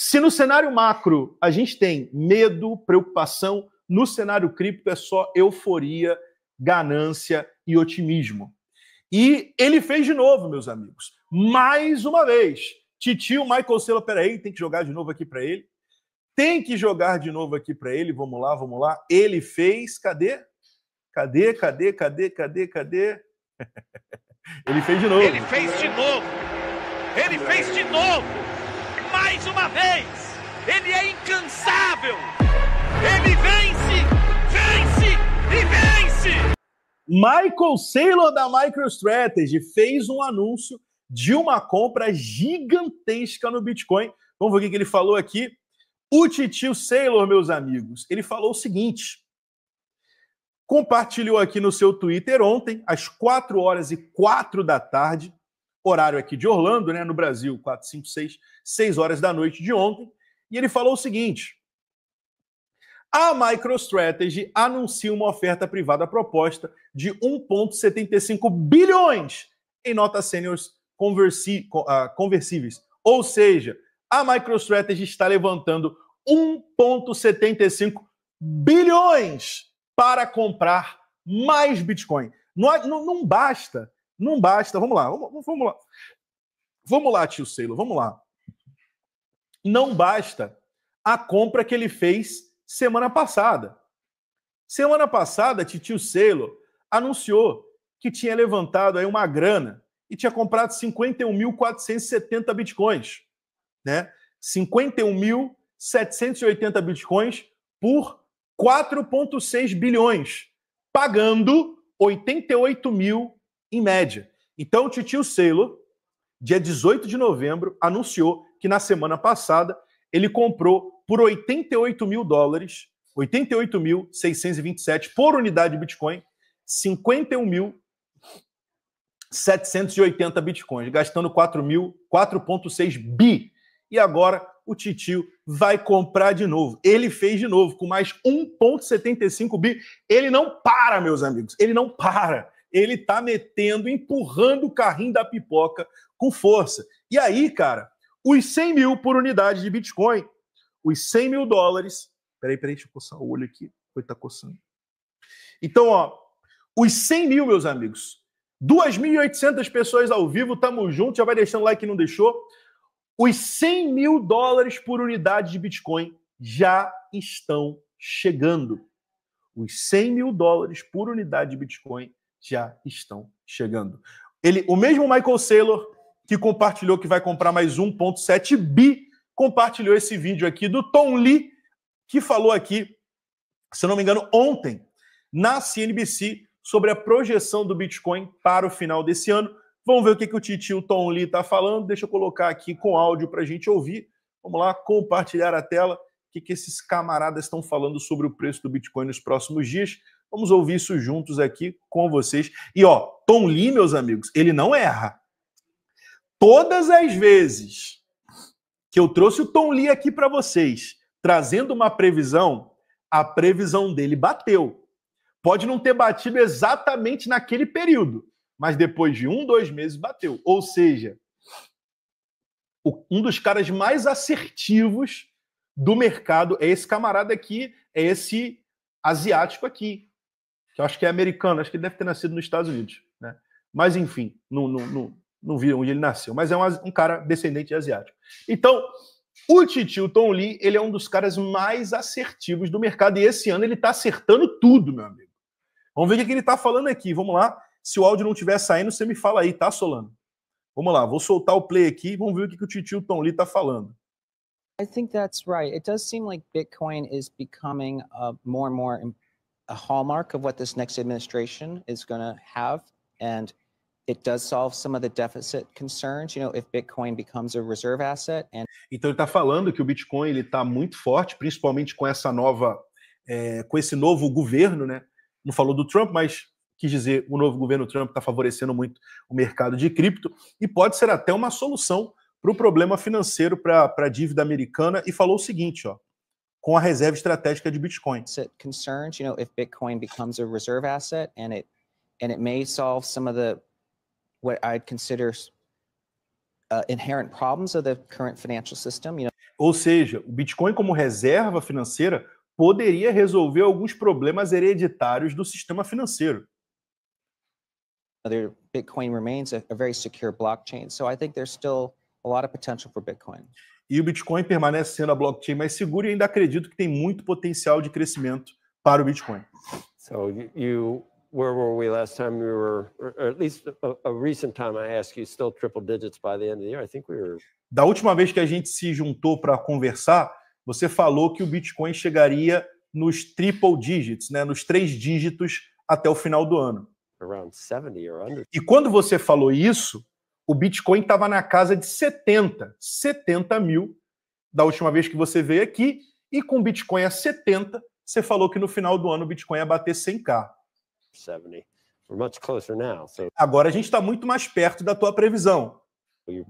Se no cenário macro a gente tem medo, preocupação, no cenário cripto é só euforia, ganância e otimismo. E ele fez de novo, meus amigos. Mais uma vez. Titio Michael Sela, peraí, tem que jogar de novo aqui para ele. Tem que jogar de novo aqui para ele. Vamos lá, vamos lá. Ele fez. Cadê? Cadê, cadê, cadê, cadê, cadê? ele fez de novo. Ele fez de novo. Ele fez de novo mais uma vez. Ele é incansável. Ele vence, vence e vence. Michael Saylor da MicroStrategy fez um anúncio de uma compra gigantesca no Bitcoin. Vamos ver o que ele falou aqui. O titio Saylor, meus amigos, ele falou o seguinte: compartilhou aqui no seu Twitter ontem, às 4 horas e 4 da tarde, horário aqui de Orlando, né, no Brasil, 4, 5, 6, 6 horas da noite de ontem, e ele falou o seguinte: a MicroStrategy anuncia uma oferta privada proposta de 1,75 bilhões em notas sêniores ah, conversíveis. Ou seja, a MicroStrategy está levantando 1,75 bilhões para comprar mais Bitcoin. Não, não, não basta não basta, vamos lá, vamos, vamos lá. Vamos lá, tio Seilo, vamos lá. Não basta a compra que ele fez semana passada. Semana passada, tio Seilo anunciou que tinha levantado aí uma grana e tinha comprado 51.470 bitcoins, né? 51.780 bitcoins por 4,6 bilhões, pagando 88 mil em média. Então, o Titio Sailor, dia 18 de novembro, anunciou que na semana passada ele comprou por 88 mil dólares, 88.627 por unidade de Bitcoin, 51.780 Bitcoins, gastando 4.6 bi. E agora o Titio vai comprar de novo. Ele fez de novo, com mais 1,75 bi. Ele não para, meus amigos, ele não para ele tá metendo, empurrando o carrinho da pipoca com força. E aí, cara, os 100 mil por unidade de Bitcoin, os 100 mil dólares. Peraí, peraí, deixa eu coçar o olho aqui. Oi, tá coçando. Então, ó, os 100 mil, meus amigos. 2.800 pessoas ao vivo, tamo junto. Já vai deixando like não deixou. Os 100 mil dólares por unidade de Bitcoin já estão chegando. Os 100 mil dólares por unidade de Bitcoin já estão chegando. Ele, o mesmo Michael Saylor que compartilhou que vai comprar mais 1.7 bi, compartilhou esse vídeo aqui do Tom Lee, que falou aqui, se não me engano, ontem, na CNBC, sobre a projeção do Bitcoin para o final desse ano. Vamos ver o que, que o titio Tom Lee está falando. Deixa eu colocar aqui com áudio para a gente ouvir. Vamos lá, compartilhar a tela que, que esses camaradas estão falando sobre o preço do Bitcoin nos próximos dias. Vamos ouvir isso juntos aqui com vocês. E ó, Tom Lee, meus amigos, ele não erra. Todas as vezes que eu trouxe o Tom Lee aqui para vocês, trazendo uma previsão, a previsão dele bateu. Pode não ter batido exatamente naquele período, mas depois de um, dois meses bateu. Ou seja, um dos caras mais assertivos do mercado é esse camarada aqui, é esse asiático aqui, que eu acho que é americano, acho que ele deve ter nascido nos Estados Unidos, né? Mas enfim, não, não, não, não onde ele nasceu, mas é um, um cara descendente de asiático. Então, o Titi, o Tom Lee, ele é um dos caras mais assertivos do mercado e esse ano ele está acertando tudo, meu amigo. Vamos ver o que, ele está falando aqui. Vamos lá. Se o áudio não estiver saindo, você me fala aí, tá, Solano? Vamos lá, vou soltar o play aqui vamos ver o que, que o Titi, o Tom Lee está falando. I think that's right. It does seem like Bitcoin is becoming a, more and more a hallmark of what this next administration is going to have. And it does solve some of the deficit concerns, you know, if Bitcoin becomes a reserve asset. And... Então ele está falando que o Bitcoin está muito forte, principalmente com essa nova, é, com esse novo governo, né? Não falou do Trump, mas quis dizer o novo governo Trump está favorecendo muito o mercado de cripto e pode ser até uma solução para o problema financeiro para a dívida americana e falou o seguinte, ó, com a reserva estratégica de Bitcoin. you know, if Bitcoin becomes a reserve asset and it and it may solve some of the what I'd consider uh, inherent problems of the current financial system, you know. Ou seja, o Bitcoin como reserva financeira poderia resolver alguns problemas hereditários do sistema financeiro. Bitcoin remains a, a very secure blockchain, so I think there's still a lot of potential for Bitcoin. E o Bitcoin permanece sendo a blockchain mais segura e ainda acredito que tem muito potencial de crescimento para o Bitcoin. So you where were we last time we were or at least a, a recent time I asked you still triple digits by the end of the year. I think we were Da última vez que a gente se juntou para conversar, você falou que o Bitcoin chegaria nos triple digits, né, nos três dígitos até o final do ano. E quando você falou isso, o Bitcoin estava na casa de 70, 70 mil da última vez que você veio aqui, e com o Bitcoin a 70, você falou que no final do ano o Bitcoin ia bater 100k. 70. We're much closer now, so... Agora a gente está muito mais perto da tua previsão. Eu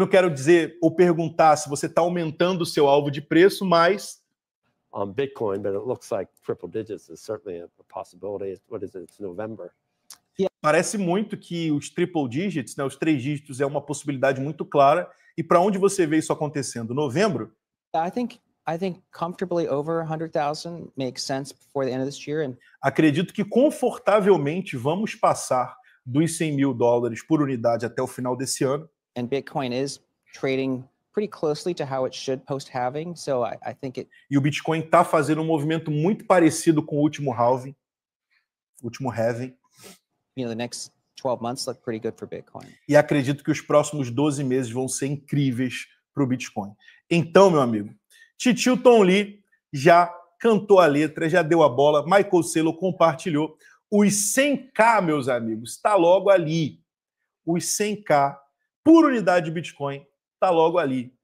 não quero dizer ou perguntar se você está aumentando o seu alvo de preço, mas on Bitcoin, but it looks like triple digits is certainly a possibility. What is it? It's November. Parece muito que os triple digits, né, os três dígitos, é uma possibilidade muito clara. E para onde você vê isso acontecendo? Novembro? I think I think comfortably over makes sense before the end of this year. And... Acredito que confortavelmente vamos passar dos 100 mil dólares por unidade até o final desse ano. And Bitcoin is trading pretty closely to how it should post halving, so I, I think it. E o Bitcoin está fazendo um movimento muito parecido com o último halving, último halving you know, the next 12 months look pretty good for Bitcoin. E acredito que os próximos 12 meses vão ser incríveis para o Bitcoin. Então, meu amigo, Titio Tom Lee já cantou a letra, já deu a bola, Michael Selo compartilhou. Os 100k, meus amigos, está logo ali. Os 100k por unidade de Bitcoin está logo ali.